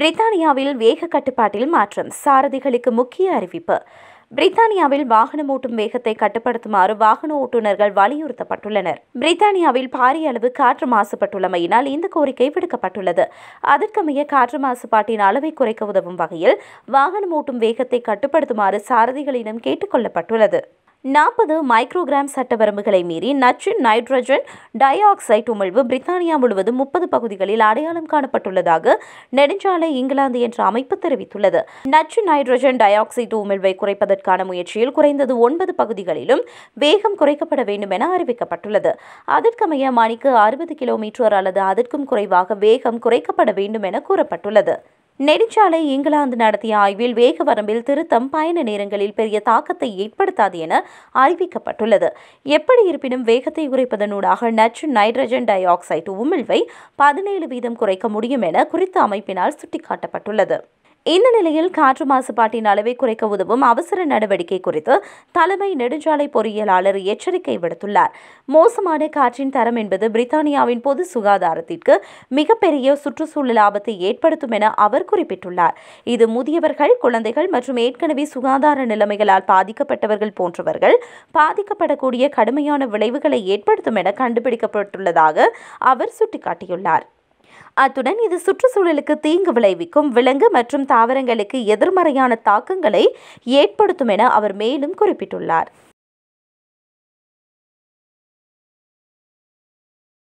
பிரித்தானியாவில் வேக கட்டுப்பாட்டில் மாற்றம் சாரதிகளுக்கு முக்கிய அறிவிப்பு பிரித்தானியாவில் வாகனம் ஓட்டும் வேகத்தை கட்டுப்படுத்துமாறு வாகன ஓட்டுநர்கள் வலியுறுத்தப்பட்டுள்ளனர் பிரித்தானியாவில் பாரிய அளவு காற்று மாசுபட்டுள்ளமையினால் இந்த கோரிக்கை விடுக்கப்பட்டுள்ளது அதற்கமைய காற்று மாசுபாட்டின் அளவை குறைக்க உதவும் வகையில் வாகனம் ஓட்டும் வேகத்தை கட்டுப்படுத்துமாறு சாரதிகளிடம் கேட்டுக்கொள்ளப்பட்டுள்ளது நாற்பது மைக்ரோகிராம் சட்டவரம்புகளை மீறி நச்சு நைட்ரஜன் டை ஆக்சைடு உமிழ்வு பிரித்தானியா முழுவதும் முப்பது பகுதிகளில் அடையாளம் காணப்பட்டுள்ளதாக நெடுஞ்சாலை இங்கிலாந்து என்ற அமைப்பு தெரிவித்துள்ளது நச்சு நைட்ரஜன் டை ஆக்சைடு உமிழ்வை குறைப்பதற்கான முயற்சியில் குறைந்தது ஒன்பது பகுதிகளிலும் வேகம் குறைக்கப்பட வேண்டும் என அறிவிக்கப்பட்டுள்ளது அதற்கமைய மணிக்கு அறுபது கிலோமீட்டர் அல்லது அதற்கும் குறைவாக வேகம் குறைக்கப்பட வேண்டும் என கூறப்பட்டுள்ளது நெடுஞ்சாலை இங்கிலாந்து நடத்திய ஆய்வில் வேக வரம்பில் திருத்தம் பயண நேரங்களில் பெரிய தாக்கத்தை ஏற்படுத்தாது என அறிவிக்கப்பட்டுள்ளது எப்படி இருப்பினும் வேகத்தை குறைப்பதனூடாக நச்சு நைட்ரஜன் டை ஆக்சைடு உமிழ்வை பதினேழு வீதம் குறைக்க முடியும் என குறித்த அமைப்பினால் சுட்டிக்காட்டப்பட்டுள்ளது இந்த நிலையில் காற்று மாசுபாட்டின் அளவை குறைக்க உதவும் அவசர நடவடிக்கை குறித்து தலைமை நெடுஞ்சாலை பொறியியலாளர் எச்சரிக்கை விடுத்துள்ளார் மோசமான காற்றின் தரம் என்பது பிரித்தானியாவின் பொது சுகாதாரத்திற்கு மிகப்பெரிய சுற்றுச்சூழல் ஆபத்தை ஏற்படுத்தும் என அவர் குறிப்பிட்டுள்ளார் இது முதியவர்கள் குழந்தைகள் மற்றும் ஏற்கனவே சுகாதார நிலைமைகளால் பாதிக்கப்பட்டவர்கள் போன்றவர்கள் பாதிக்கப்படக்கூடிய கடுமையான விளைவுகளை ஏற்படுத்தும் என கண்டுபிடிக்கப்பட்டுள்ளதாக அவர் சுட்டிக்காட்டியுள்ளார் அத்துடன் இது சுற்றுச்சூழலுக்கு தீங்கு விளைவிக்கும் விலங்கு மற்றும் தாவரங்களுக்கு எதிர்மறையான தாக்கங்களை ஏற்படுத்தும் என அவர் மேலும் குறிப்பிட்டுள்ளார்